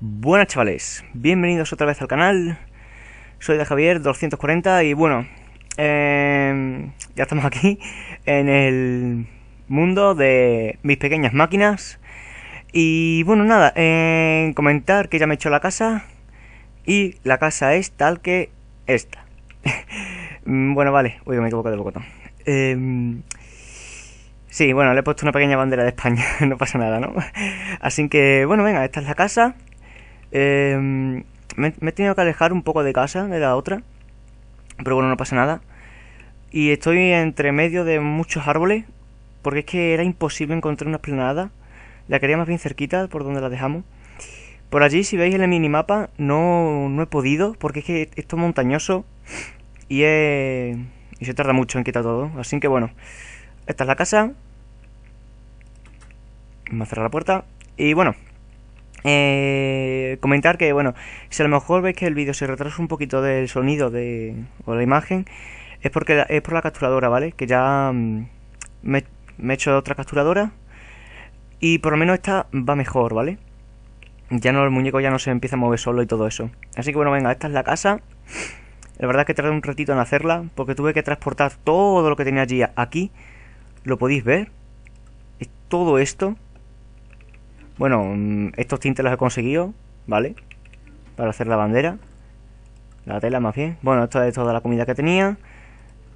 Buenas chavales, bienvenidos otra vez al canal. Soy de Javier 240 y bueno, em, ya estamos aquí en el mundo de mis pequeñas máquinas. Y bueno, nada, en em, comentar que ya me he hecho la casa y la casa es tal que esta. bueno, vale, uy, me he equivocado el botón. Em, sí, bueno, le he puesto una pequeña bandera de España, no pasa nada, ¿no? Así que bueno, venga, esta es la casa. Em, me, he tenido que alejar un poco de casa, de la otra. Pero bueno, no pasa nada. Y estoy entre medio de muchos árboles. Porque es que era imposible encontrar una explanada, La quería más bien cerquita, por donde la dejamos. Por allí, si veis en el minimapa, no, no he podido. Porque es que esto es montañoso. Y, y se tarda mucho en quitar todo. Así que bueno. Esta es la casa. Vamos a cerrar la puerta. Y bueno, eh, comentar que, bueno, si a lo mejor veis que el vídeo se retrasa un poquito del sonido de, o la imagen, es porque es por la capturadora, ¿vale? Que ya mm, me, he hecho otra capturadora y por lo menos esta va mejor, ¿vale? Ya no, el muñeco ya no se empieza a mover solo y todo eso. Así que bueno, venga, esta es la casa. La verdad es que tardé un ratito en hacerla porque tuve que transportar todo lo que tenía allí aquí. Lo podéis ver. Todo esto bueno, mm, estos tintes los he conseguido, ¿vale? Para hacer la bandera. La tela más bien. Bueno, esto es toda la comida que tenía.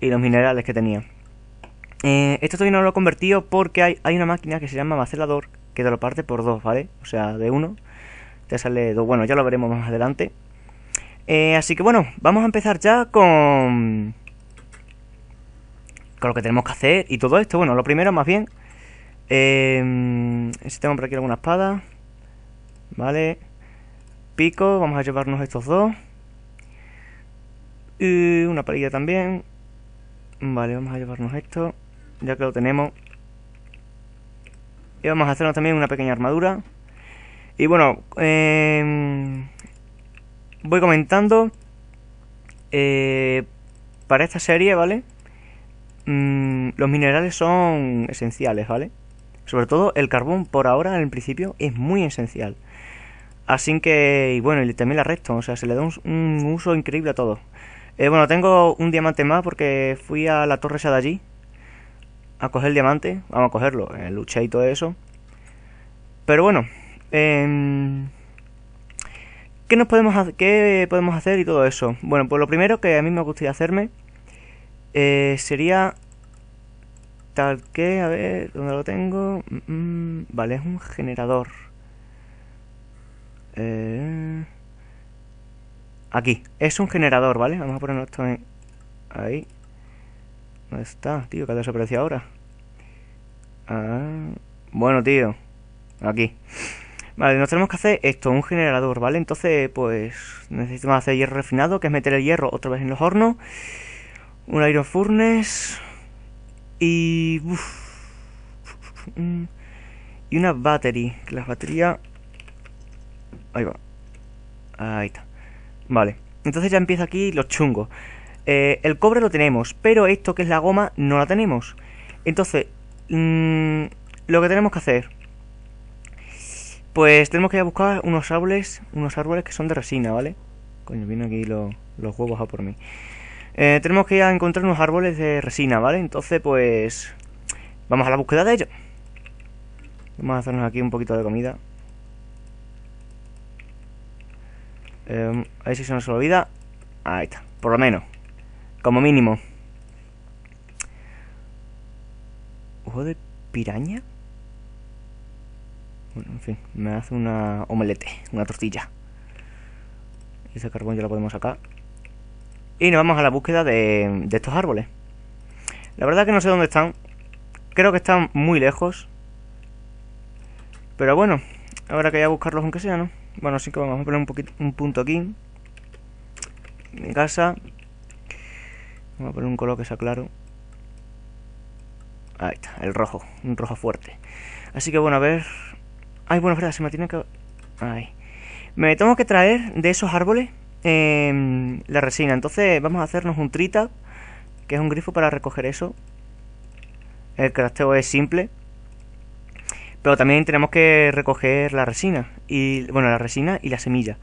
Y los minerales que tenía. Eh, esto todavía no lo he convertido porque hay, una máquina que se llama macelador que te lo parte por dos, ¿vale? O sea, de uno te sale dos. Bueno, ya lo veremos más adelante. Eh, así que bueno, vamos a empezar ya con... Con lo que tenemos que hacer y todo esto. Bueno, lo primero más bien eh, si tengo por aquí alguna espada. Vale. Pico, vamos a llevarnos estos dos. Y una palilla también. Vale, vamos a llevarnos esto. Ya que lo tenemos. Y vamos a hacernos también una pequeña armadura. Y bueno, em, voy comentando eh, para esta serie, ¿vale? Mm, los minerales son esenciales, ¿vale? Sobre todo el carbón por ahora, en principio, es muy esencial. Así que, y bueno, y también la resto, o sea, se le da un, uso increíble a todo. Eh, bueno, tengo un diamante más porque fui a la torre esa de allí a coger el diamante. Vamos a cogerlo, el eh, lucha y todo eso. Pero bueno, em, ¿qué, nos podemos ¿qué podemos hacer y todo eso? Bueno, pues lo primero que a mí me gustaría hacerme eh, sería tal que, a ver, ¿dónde lo tengo? Mm, mm, vale, es un generador. Eh, aquí, es un generador, ¿vale? Vamos a ponerlo esto Ahí. ¿Dónde está, tío? ¿Qué ha desaparecido ahora? Ah, bueno, tío. Aquí. Vale, nos tenemos que hacer esto, un generador, ¿vale? Entonces, pues, necesitamos hacer hierro refinado, que es meter el hierro otra vez en los hornos. Un iron furnace y. y una battery. Que la batería. Ahí va. Ahí está. Vale. Entonces ya empieza aquí los chungos. Eh, el cobre lo tenemos, pero esto que es la goma no la tenemos. Entonces, mm, lo que tenemos que hacer. Pues tenemos que ir a buscar unos árboles. Unos árboles que son de resina, ¿vale? Coño, vienen aquí los huevos a por mí. Eh, tenemos que ir a encontrar unos árboles de resina, ¿vale? Entonces, pues... Vamos a la búsqueda de ellos. Vamos a hacernos aquí un poquito de comida. Em, a ver si se nos olvida. Ahí está, por lo menos. Como mínimo. ¿Ojo de piraña? Bueno, en fin, me hace una omelete, una tortilla. Y Ese carbón ya lo podemos sacar. Y nos vamos a la búsqueda de, estos árboles. La verdad que no sé dónde están. Creo que están muy lejos. Pero bueno, ahora que ya a buscarlos aunque sea, ¿no? Bueno, así que vamos a poner un, poquito, un punto aquí. Mi casa. Vamos a poner un color que sea claro. Ahí está, el rojo, un rojo fuerte. Así que bueno, a ver... Ay, bueno, verdad, se me tiene que... Ay. Me tengo que traer de esos árboles Em, la resina. Entonces vamos a hacernos un trita, que es un grifo para recoger eso. El crafteo es simple. Pero también tenemos que recoger la resina. Y, bueno, la resina y la semilla.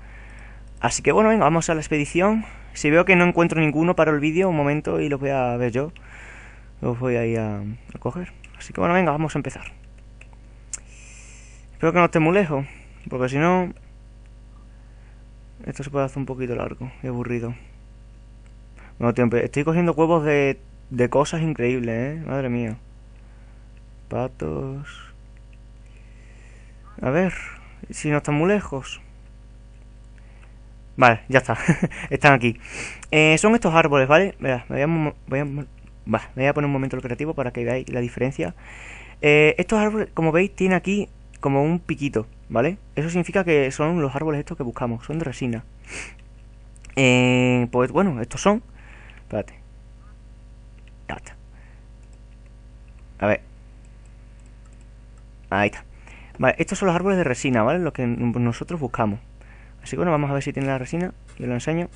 Así que bueno, venga, vamos a la expedición. Si veo que no encuentro ninguno, para el vídeo un momento y los voy a ver yo. Los voy a ir a, a coger. Así que bueno, venga, vamos a empezar. Espero que no esté muy lejos, porque si no, esto se puede hacer un poquito largo y aburrido. No, tiempo. Estoy cogiendo huevos de, cosas increíbles, ¿eh? Madre mía. Patos. A ver, si no están muy lejos. Vale, ya está. están aquí. Eh, son estos árboles, ¿vale? Mira, voy a, poner un momento el creativo para que veáis la diferencia. Eh, estos árboles, como veis, tiene aquí como un piquito, ¿vale? Eso significa que son los árboles estos que buscamos, son de resina. Eh, pues bueno, estos son. Espérate. A ver. Ahí está. Vale, estos son los árboles de resina, ¿vale? Los que nosotros buscamos. Así que bueno, vamos a ver si tiene la resina. Yo lo enseño.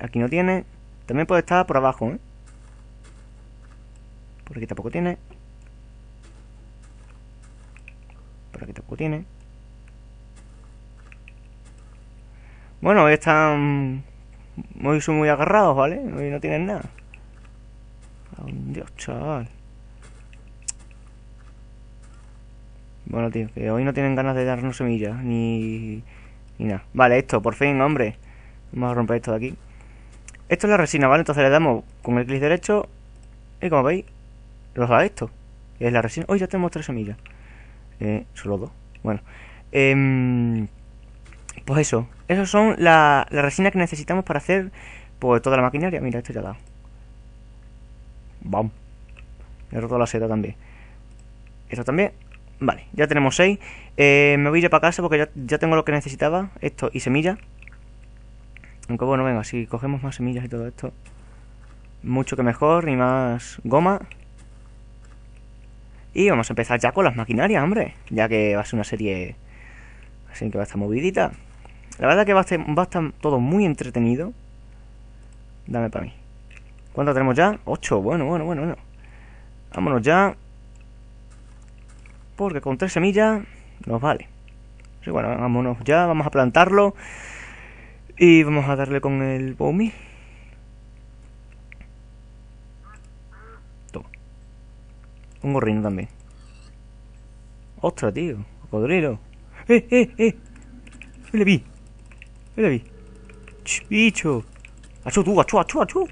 Aquí no tiene. También puede estar por abajo, ¿eh? Por aquí tampoco tiene. tampoco tiene. Bueno, hoy están... muy muy agarrados, ¿vale? Hoy no tienen nada. un Dios, chaval. Bueno, tío, que hoy no tienen ganas de darnos semillas, ni... Ni nada. Vale, esto, por fin, hombre. Vamos a romper esto de aquí. Esto es la resina, ¿vale? Entonces le damos con el clic derecho y como veis, los da esto. Y es la resina. Hoy ya tenemos tres semillas. Eh, solo dos. Bueno. Em, pues eso. Esas son las la resinas que necesitamos para hacer pues toda la maquinaria. Mira, esto ya da. Bam. He roto la seda también. Esto también. Vale, ya tenemos seis eh, me voy ya para casa porque ya, tengo lo que necesitaba. Esto y semillas. Aunque bueno, venga, si cogemos más semillas y todo esto. Mucho que mejor. Y más goma. Y vamos a empezar ya con las maquinarias, hombre, ya que va a ser una serie así que va a estar movidita. La verdad que va a estar, todo muy entretenido. Dame para mí. ¿Cuánto tenemos ya? 8. Bueno, bueno, bueno, bueno. Vámonos ya. Porque con tres semillas nos vale. Así bueno, vámonos ya. Vamos a plantarlo. Y vamos a darle con el boomy Un gorrino también. Ostras, tío. Cocodrilo. ¡Eh, eh, eh! ¡Me le vi! ¡Me le vi! Ch, ¡Bicho! ¡Achú tú! ¡Achú, achú, achú!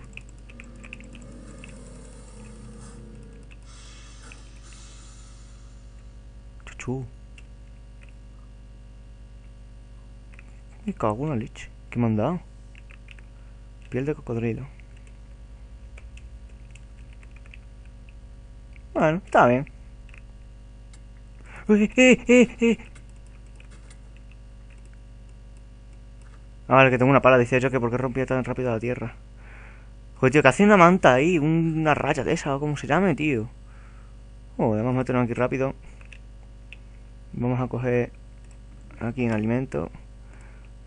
achú chuchú Me cago en la leche. ¿Qué me han dado? Piel de cocodrilo. está bien. Eh, eh, eh, a ver, que tengo una pala, decía yo que por qué rompía tan rápido la tierra. Joder, tío, que hace una manta ahí, una raya de esa, o como se llame, tío. Oh, vamos a meternos aquí rápido. Vamos a coger aquí en alimento.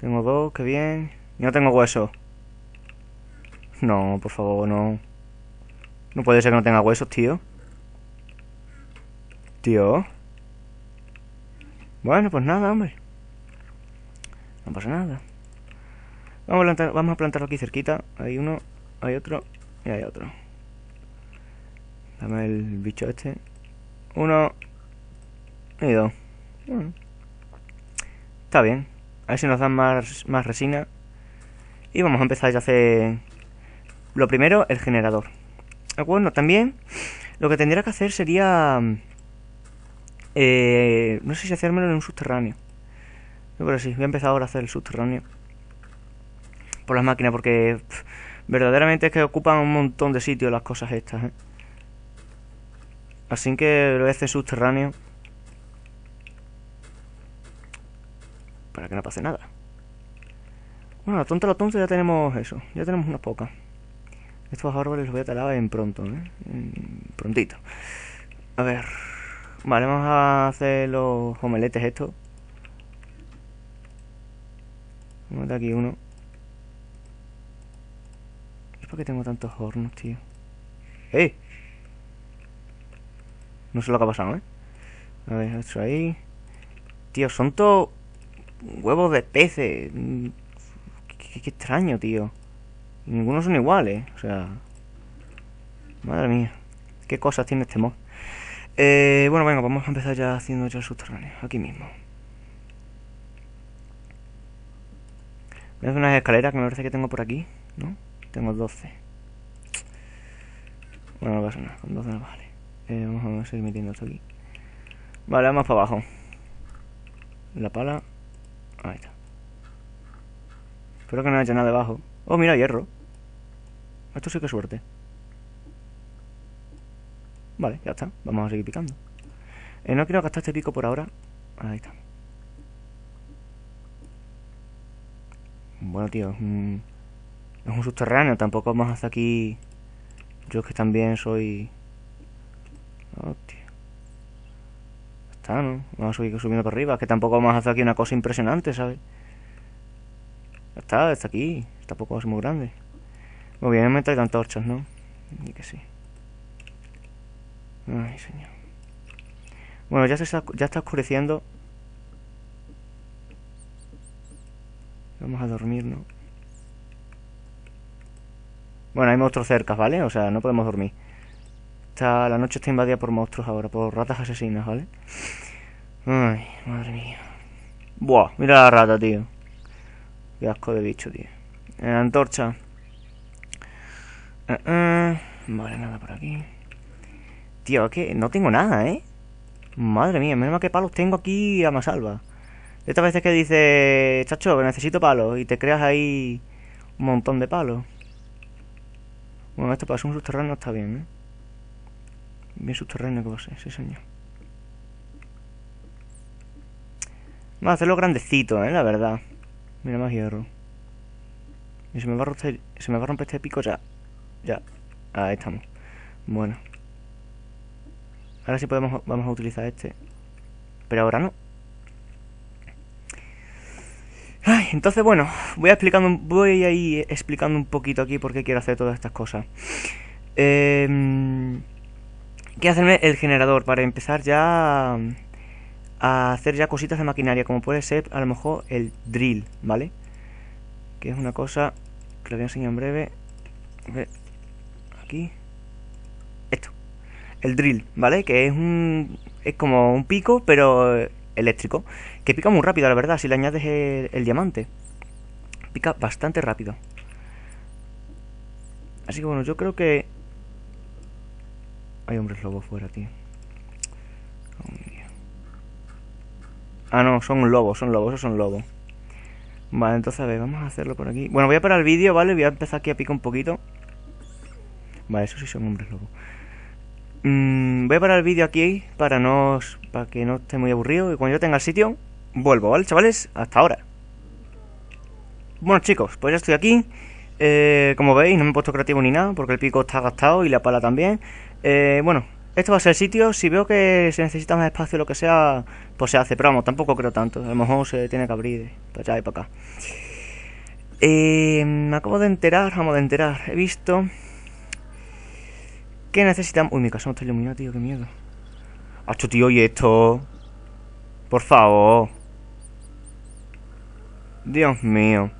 Tengo dos, qué bien. No tengo huesos No, por favor, no. No puede ser que no tenga huesos, tío. Bueno, pues nada, hombre. No pasa nada. Vamos a, vamos a plantarlo aquí cerquita. Hay uno, hay otro y hay otro. Dame el bicho este. Uno y dos. Está bien. A ver si nos dan más, más resina. Y vamos a empezar ya a hacer... Lo primero, el generador. Bueno, también lo que tendría que hacer sería mm, eh, no sé si hacérmelo en un subterráneo. Pero sí, voy a empezar ahora a hacer el subterráneo. Por las máquinas, porque verdaderamente es que ocupan un montón de sitio las cosas estas. ¿eh? Así que lo voy a hacer subterráneo. Para que no pase nada. Bueno, a tonta la tonta ya tenemos eso. Ya tenemos unas pocas. Estos árboles los voy a talar en pronto, ¿eh? prontito. A ver. Vale, vamos a hacer los omeletes estos. Vamos dar aquí uno. por qué tengo tantos hornos, tío? ¡Eh! No sé lo que ha pasado, ¿eh? A ver, esto ahí. Tío, son todos huevos de peces. Qué, extraño, tío. ninguno son iguales, o sea... Madre mía. ¿Qué cosas tiene este mod? Eh, bueno, venga, vamos a empezar ya haciendo ya el subterráneo, aquí mismo. Voy a unas escaleras que me parece que tengo por aquí, ¿no? Tengo 12. Bueno, no pasa nada, con 12 no vale. Eh, vamos a seguir metiendo esto aquí. Vale, vamos para abajo. La pala. Ahí está. Espero que no haya nada debajo. Oh, mira, hierro. Esto sí que es suerte. Vale, ya está. Vamos a seguir picando. Eh, no quiero gastar este pico por ahora. Ahí está. Bueno, tío, es un, es un subterráneo. Tampoco vamos hasta aquí. Yo que también soy... Oh, tío. Está, ¿no? Vamos a seguir subiendo para arriba. Es que tampoco vamos a hacer aquí una cosa impresionante, ¿sabes? Ya está, está aquí. Tampoco es muy grande. obviamente hay me traigo antorchas, ¿no? Y que sí. Ay, señor. Bueno, ya, se está, ya está oscureciendo. Vamos a dormir, ¿no? Bueno, hay monstruos cerca, ¿vale? O sea, no podemos dormir. Está, la noche está invadida por monstruos ahora, por ratas asesinas, ¿vale? Ay, madre mía. Buah, mira la rata, tío. Qué asco de bicho, tío. Eh, antorcha. No eh, eh. Vale, nada por aquí. Tío, es que no tengo nada, ¿eh? Madre mía, menos mal que palos tengo aquí a más salva. Estas veces que dices, chacho, necesito palos y te creas ahí un montón de palos. Bueno, esto para ser un subterráneo está bien, ¿eh? Bien subterráneo que va a ser, sí señor. Vamos a hacerlo grandecito, ¿eh? La verdad. Mira, más hierro. Y se me va se me va a romper este pico ya. Ya. Ahí estamos. Bueno. Ahora sí podemos, vamos a utilizar este. Pero ahora no. Ay, entonces bueno, voy a explicando, voy a ir explicando un poquito aquí por qué quiero hacer todas estas cosas. Eh, em, quiero hacerme el generador para empezar ya a hacer ya cositas de maquinaria, como puede ser a lo mejor el drill, ¿vale? Que es una cosa que lo voy a enseñar en breve. A ver, Aquí el drill, ¿vale? Que es un es como un pico, pero eléctrico, que pica muy rápido, la verdad, si le añades el, diamante. Pica bastante rápido. Así que bueno, yo creo que... Hay hombres lobos fuera, tío. Oh, ah, no, son lobos, son lobos, esos son lobos. Vale, entonces a ver, vamos a hacerlo por aquí. Bueno, voy a parar el vídeo, ¿vale? Voy a empezar aquí a picar un poquito. Vale, esos sí son hombres lobos. Mm, voy a parar el vídeo aquí para, no, para que no esté muy aburrido y cuando yo tenga el sitio vuelvo, ¿vale, chavales? Hasta ahora. Bueno, chicos, pues ya estoy aquí. Eh, como veis, no me he puesto creativo ni nada porque el pico está gastado y la pala también. Eh, bueno, esto va a ser el sitio. Si veo que se necesita más espacio o lo que sea, pues se hace. Pero vamos, tampoco creo tanto. A lo mejor se tiene que abrir para allá y para acá. Eh, me acabo de enterar, vamos de enterar. He visto necesitamos? Uy, mi casa no está iluminada, tío, qué miedo. Hacho, tío, y esto. Por favor. Dios mío.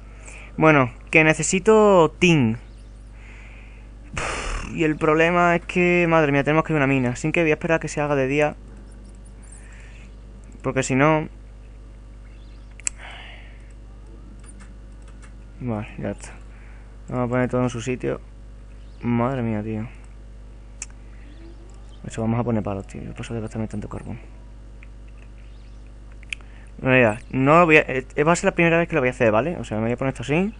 Bueno, que necesito tin. Y el problema es que, madre mía, tenemos que ir a una mina. Así que voy a esperar que se haga de día. Porque si no... Vale, ya está. Vamos a poner todo en su sitio. Madre mía, tío. Eso vamos a poner palos, tío. Yo paso de gastarme tanto carbón. Mira, no voy a, eh, eh, va a ser la primera vez que lo voy a hacer, ¿vale? O sea, me voy a poner esto así.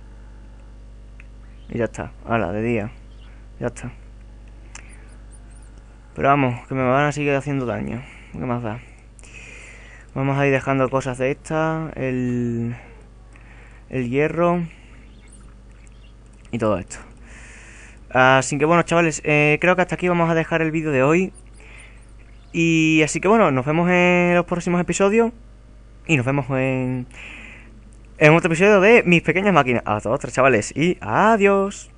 Y ya está. la de día. Ya está. Pero vamos, que me van a seguir haciendo daño. ¿Qué más da? Vamos a ir dejando cosas de esta. El, el hierro. Y todo esto. Así que bueno, chavales, eh, creo que hasta aquí vamos a dejar el vídeo de hoy. Y así que bueno, nos vemos en los próximos episodios. Y nos vemos en, en otro episodio de Mis Pequeñas Máquinas. Hasta otra, chavales. Y adiós.